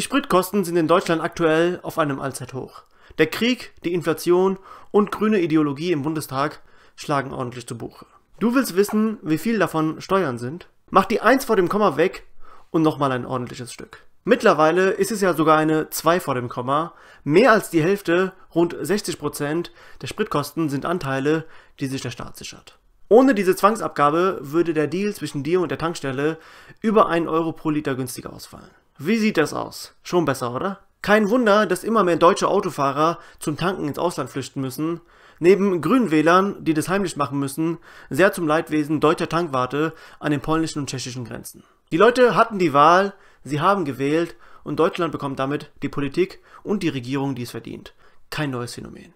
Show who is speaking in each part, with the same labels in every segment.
Speaker 1: Die Spritkosten sind in Deutschland aktuell auf einem Allzeithoch. Der Krieg, die Inflation und grüne Ideologie im Bundestag schlagen ordentlich zu Buche. Du willst wissen, wie viel davon Steuern sind? Mach die 1 vor dem Komma weg und nochmal ein ordentliches Stück. Mittlerweile ist es ja sogar eine 2 vor dem Komma. Mehr als die Hälfte, rund 60% der Spritkosten sind Anteile, die sich der Staat sichert. Ohne diese Zwangsabgabe würde der Deal zwischen dir und der Tankstelle über 1 Euro pro Liter günstiger ausfallen. Wie sieht das aus? Schon besser, oder? Kein Wunder, dass immer mehr deutsche Autofahrer zum Tanken ins Ausland flüchten müssen. Neben Grünwählern, die das heimlich machen müssen, sehr zum Leidwesen deutscher Tankwarte an den polnischen und tschechischen Grenzen. Die Leute hatten die Wahl, sie haben gewählt und Deutschland bekommt damit die Politik und die Regierung, die es verdient. Kein neues Phänomen.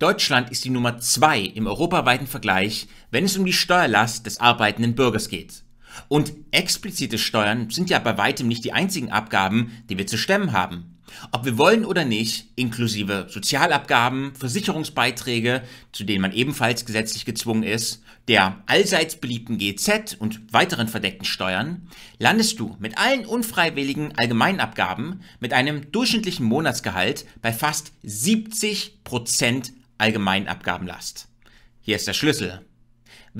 Speaker 2: Deutschland ist die Nummer zwei im europaweiten Vergleich, wenn es um die Steuerlast des arbeitenden Bürgers geht. Und explizite Steuern sind ja bei weitem nicht die einzigen Abgaben, die wir zu stemmen haben. Ob wir wollen oder nicht, inklusive Sozialabgaben, Versicherungsbeiträge, zu denen man ebenfalls gesetzlich gezwungen ist, der allseits beliebten GZ und weiteren verdeckten Steuern, landest du mit allen unfreiwilligen Allgemeinabgaben mit einem durchschnittlichen Monatsgehalt bei fast 70% Allgemeinabgabenlast. Hier ist der Schlüssel.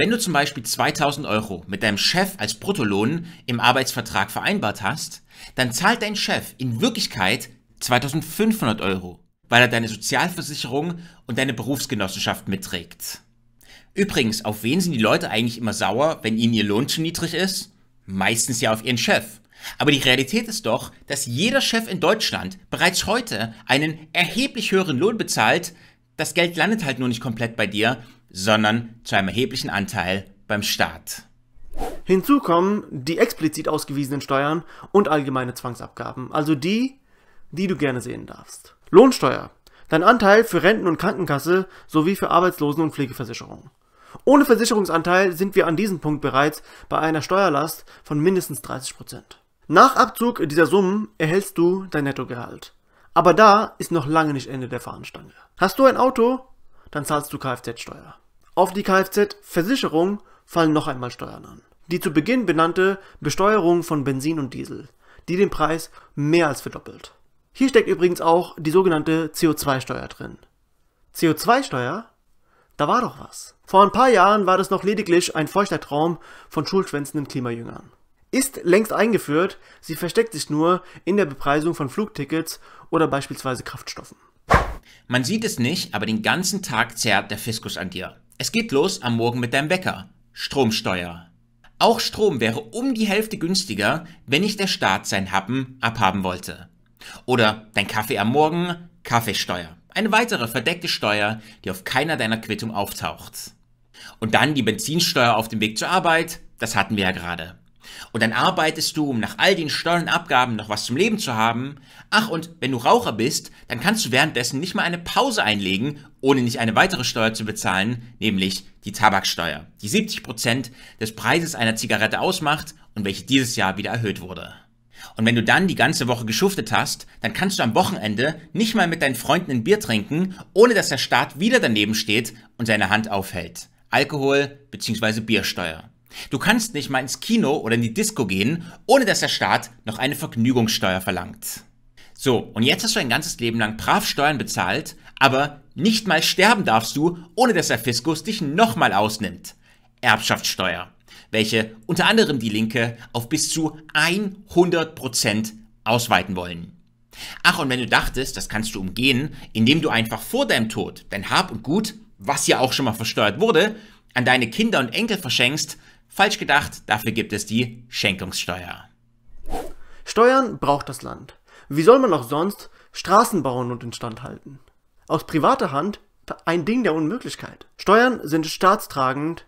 Speaker 2: Wenn du zum Beispiel 2000 Euro mit deinem Chef als Bruttolohn im Arbeitsvertrag vereinbart hast, dann zahlt dein Chef in Wirklichkeit 2500 Euro, weil er deine Sozialversicherung und deine Berufsgenossenschaft mitträgt. Übrigens, auf wen sind die Leute eigentlich immer sauer, wenn ihnen ihr Lohn zu niedrig ist? Meistens ja auf ihren Chef. Aber die Realität ist doch, dass jeder Chef in Deutschland bereits heute einen erheblich höheren Lohn bezahlt. Das Geld landet halt nur nicht komplett bei dir, sondern zu einem erheblichen Anteil beim Staat.
Speaker 1: Hinzu kommen die explizit ausgewiesenen Steuern und allgemeine Zwangsabgaben, also die, die du gerne sehen darfst. Lohnsteuer, dein Anteil für Renten- und Krankenkasse sowie für Arbeitslosen- und Pflegeversicherung. Ohne Versicherungsanteil sind wir an diesem Punkt bereits bei einer Steuerlast von mindestens 30%. Nach Abzug dieser Summen erhältst du dein Nettogehalt. Aber da ist noch lange nicht Ende der Fahnenstange. Hast du ein Auto, dann zahlst du Kfz-Steuer. Auf die Kfz-Versicherung fallen noch einmal Steuern an. Die zu Beginn benannte Besteuerung von Benzin und Diesel, die den Preis mehr als verdoppelt. Hier steckt übrigens auch die sogenannte CO2-Steuer drin. CO2-Steuer? Da war doch was. Vor ein paar Jahren war das noch lediglich ein feuchter Traum von schulschwänzenden Klimajüngern. Ist längst eingeführt, sie versteckt sich nur in der Bepreisung von Flugtickets oder beispielsweise Kraftstoffen.
Speaker 2: Man sieht es nicht, aber den ganzen Tag zerrt der Fiskus an dir. Es geht los am Morgen mit deinem Wecker. Stromsteuer. Auch Strom wäre um die Hälfte günstiger, wenn nicht der Staat sein Happen abhaben wollte. Oder dein Kaffee am Morgen, Kaffeesteuer. Eine weitere verdeckte Steuer, die auf keiner deiner Quittung auftaucht. Und dann die Benzinsteuer auf dem Weg zur Arbeit, das hatten wir ja gerade. Und dann arbeitest du, um nach all den Steuern und Abgaben noch was zum Leben zu haben. Ach, und wenn du Raucher bist, dann kannst du währenddessen nicht mal eine Pause einlegen, ohne nicht eine weitere Steuer zu bezahlen, nämlich die Tabaksteuer, die 70% des Preises einer Zigarette ausmacht und welche dieses Jahr wieder erhöht wurde. Und wenn du dann die ganze Woche geschuftet hast, dann kannst du am Wochenende nicht mal mit deinen Freunden ein Bier trinken, ohne dass der Staat wieder daneben steht und seine Hand aufhält. Alkohol bzw. Biersteuer. Du kannst nicht mal ins Kino oder in die Disco gehen, ohne dass der Staat noch eine Vergnügungssteuer verlangt. So, und jetzt hast du ein ganzes Leben lang brav Steuern bezahlt, aber nicht mal sterben darfst du, ohne dass der Fiskus dich nochmal ausnimmt. Erbschaftssteuer, welche unter anderem die Linke auf bis zu 100% ausweiten wollen. Ach, und wenn du dachtest, das kannst du umgehen, indem du einfach vor deinem Tod dein Hab und Gut, was ja auch schon mal versteuert wurde, an deine Kinder und Enkel verschenkst, Falsch gedacht, dafür gibt es die Schenkungssteuer.
Speaker 1: Steuern braucht das Land. Wie soll man auch sonst Straßen bauen und instand halten? Aus privater Hand ein Ding der Unmöglichkeit. Steuern sind staatstragend,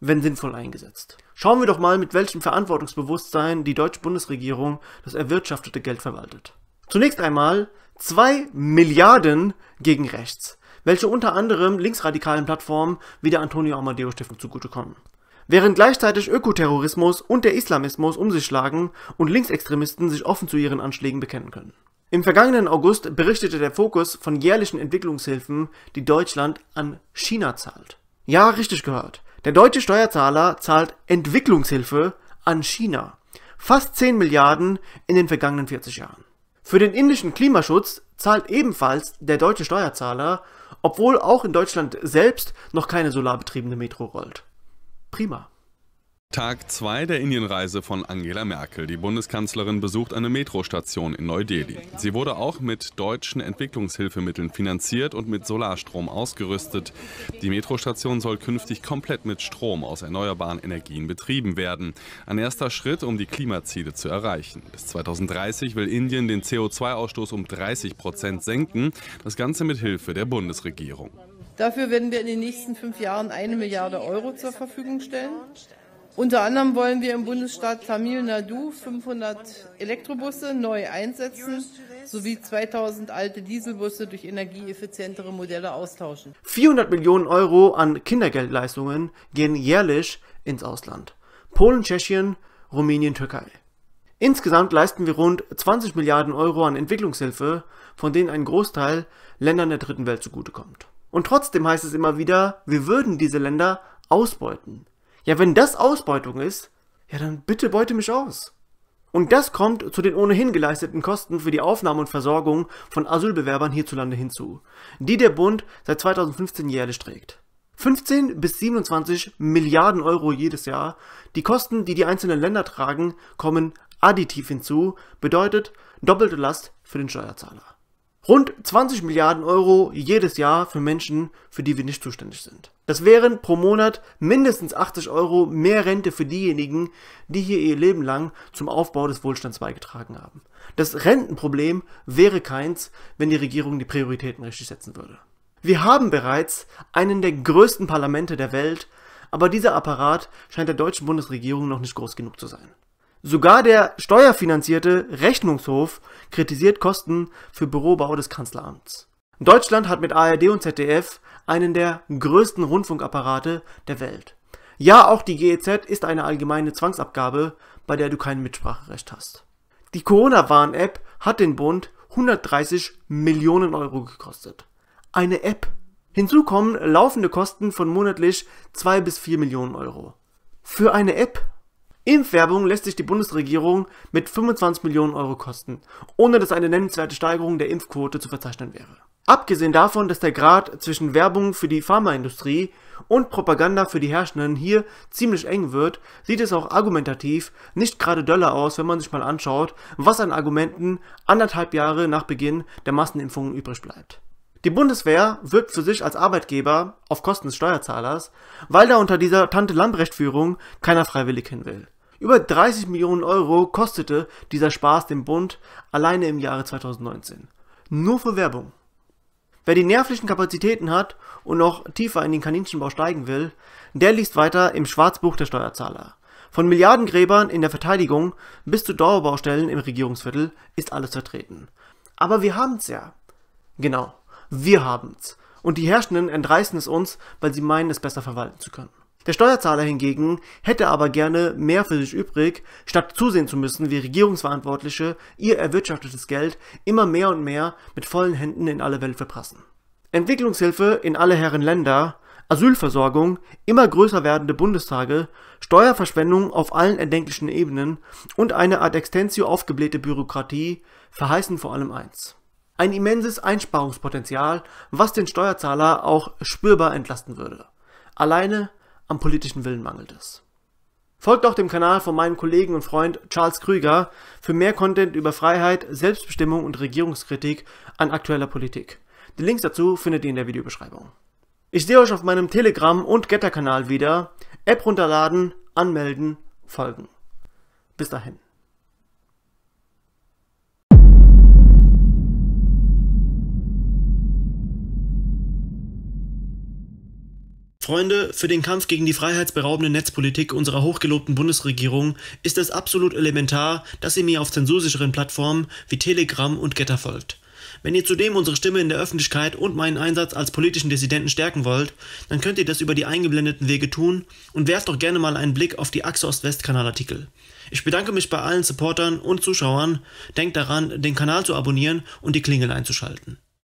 Speaker 1: wenn sinnvoll eingesetzt. Schauen wir doch mal, mit welchem Verantwortungsbewusstsein die deutsche Bundesregierung das erwirtschaftete Geld verwaltet. Zunächst einmal 2 Milliarden gegen rechts, welche unter anderem linksradikalen Plattformen wie der Antonio Amadeo Stiftung zugutekommen. Während gleichzeitig Ökoterrorismus und der Islamismus um sich schlagen und Linksextremisten sich offen zu ihren Anschlägen bekennen können. Im vergangenen August berichtete der Fokus von jährlichen Entwicklungshilfen, die Deutschland an China zahlt. Ja, richtig gehört. Der deutsche Steuerzahler zahlt Entwicklungshilfe an China. Fast 10 Milliarden in den vergangenen 40 Jahren. Für den indischen Klimaschutz zahlt ebenfalls der deutsche Steuerzahler, obwohl auch in Deutschland selbst noch keine solarbetriebene Metro rollt prima. Tag 2 der Indienreise von Angela Merkel. Die Bundeskanzlerin besucht eine Metrostation in Neu-Delhi. Sie wurde auch mit deutschen Entwicklungshilfemitteln finanziert und mit Solarstrom ausgerüstet. Die Metrostation soll künftig komplett mit Strom aus erneuerbaren Energien betrieben werden. Ein erster Schritt, um die Klimaziele zu erreichen. Bis 2030 will Indien den CO2-Ausstoß um 30 Prozent senken. Das Ganze mit Hilfe der Bundesregierung.
Speaker 2: Dafür werden wir in den nächsten fünf Jahren eine Milliarde Euro zur Verfügung stellen. Unter anderem wollen wir im Bundesstaat Tamil Nadu 500 Elektrobusse neu einsetzen sowie 2000 alte Dieselbusse durch energieeffizientere Modelle austauschen.
Speaker 1: 400 Millionen Euro an Kindergeldleistungen gehen jährlich ins Ausland. Polen, Tschechien, Rumänien, Türkei. Insgesamt leisten wir rund 20 Milliarden Euro an Entwicklungshilfe, von denen ein Großteil Ländern der dritten Welt zugutekommt. Und trotzdem heißt es immer wieder, wir würden diese Länder ausbeuten. Ja, wenn das Ausbeutung ist, ja dann bitte beute mich aus. Und das kommt zu den ohnehin geleisteten Kosten für die Aufnahme und Versorgung von Asylbewerbern hierzulande hinzu, die der Bund seit 2015 jährlich trägt. 15 bis 27 Milliarden Euro jedes Jahr. Die Kosten, die die einzelnen Länder tragen, kommen additiv hinzu, bedeutet doppelte Last für den Steuerzahler. Rund 20 Milliarden Euro jedes Jahr für Menschen, für die wir nicht zuständig sind. Das wären pro Monat mindestens 80 Euro mehr Rente für diejenigen, die hier ihr Leben lang zum Aufbau des Wohlstands beigetragen haben. Das Rentenproblem wäre keins, wenn die Regierung die Prioritäten richtig setzen würde. Wir haben bereits einen der größten Parlamente der Welt, aber dieser Apparat scheint der deutschen Bundesregierung noch nicht groß genug zu sein. Sogar der steuerfinanzierte Rechnungshof kritisiert Kosten für Bürobau des Kanzleramts. Deutschland hat mit ARD und ZDF einen der größten Rundfunkapparate der Welt. Ja, auch die GEZ ist eine allgemeine Zwangsabgabe, bei der du kein Mitspracherecht hast. Die Corona-Warn-App hat den Bund 130 Millionen Euro gekostet. Eine App. Hinzu kommen laufende Kosten von monatlich 2 bis 4 Millionen Euro. Für eine App Impfwerbung lässt sich die Bundesregierung mit 25 Millionen Euro kosten, ohne dass eine nennenswerte Steigerung der Impfquote zu verzeichnen wäre. Abgesehen davon, dass der Grad zwischen Werbung für die Pharmaindustrie und Propaganda für die Herrschenden hier ziemlich eng wird, sieht es auch argumentativ nicht gerade döller aus, wenn man sich mal anschaut, was an Argumenten anderthalb Jahre nach Beginn der Massenimpfungen übrig bleibt. Die Bundeswehr wirbt für sich als Arbeitgeber auf Kosten des Steuerzahlers, weil da unter dieser Tante-Lambrecht-Führung keiner freiwillig hin will. Über 30 Millionen Euro kostete dieser Spaß dem Bund alleine im Jahre 2019. Nur für Werbung. Wer die nervlichen Kapazitäten hat und noch tiefer in den Kaninchenbau steigen will, der liest weiter im Schwarzbuch der Steuerzahler. Von Milliardengräbern in der Verteidigung bis zu Dauerbaustellen im Regierungsviertel ist alles vertreten. Aber wir haben's ja. Genau, wir haben's. Und die Herrschenden entreißen es uns, weil sie meinen, es besser verwalten zu können. Der Steuerzahler hingegen hätte aber gerne mehr für sich übrig, statt zusehen zu müssen, wie Regierungsverantwortliche ihr erwirtschaftetes Geld immer mehr und mehr mit vollen Händen in alle Welt verpassen. Entwicklungshilfe in alle Herren Länder, Asylversorgung, immer größer werdende Bundestage, Steuerverschwendung auf allen erdenklichen Ebenen und eine ad extensio aufgeblähte Bürokratie verheißen vor allem eins. Ein immenses Einsparungspotenzial, was den Steuerzahler auch spürbar entlasten würde. Alleine am politischen Willen mangelt es. Folgt auch dem Kanal von meinem Kollegen und Freund Charles Krüger für mehr Content über Freiheit, Selbstbestimmung und Regierungskritik an aktueller Politik. Die Links dazu findet ihr in der Videobeschreibung. Ich sehe euch auf meinem Telegram- und Getter-Kanal wieder. App runterladen, anmelden, folgen. Bis dahin. Freunde, für den Kampf gegen die freiheitsberaubende Netzpolitik unserer hochgelobten Bundesregierung ist es absolut elementar, dass ihr mir auf zensursicheren Plattformen wie Telegram und Getter folgt. Wenn ihr zudem unsere Stimme in der Öffentlichkeit und meinen Einsatz als politischen Dissidenten stärken wollt, dann könnt ihr das über die eingeblendeten Wege tun und werft doch gerne mal einen Blick auf die Achse ost west kanal Ich bedanke mich bei allen Supportern und Zuschauern. Denkt daran, den Kanal zu abonnieren und die Klingel einzuschalten.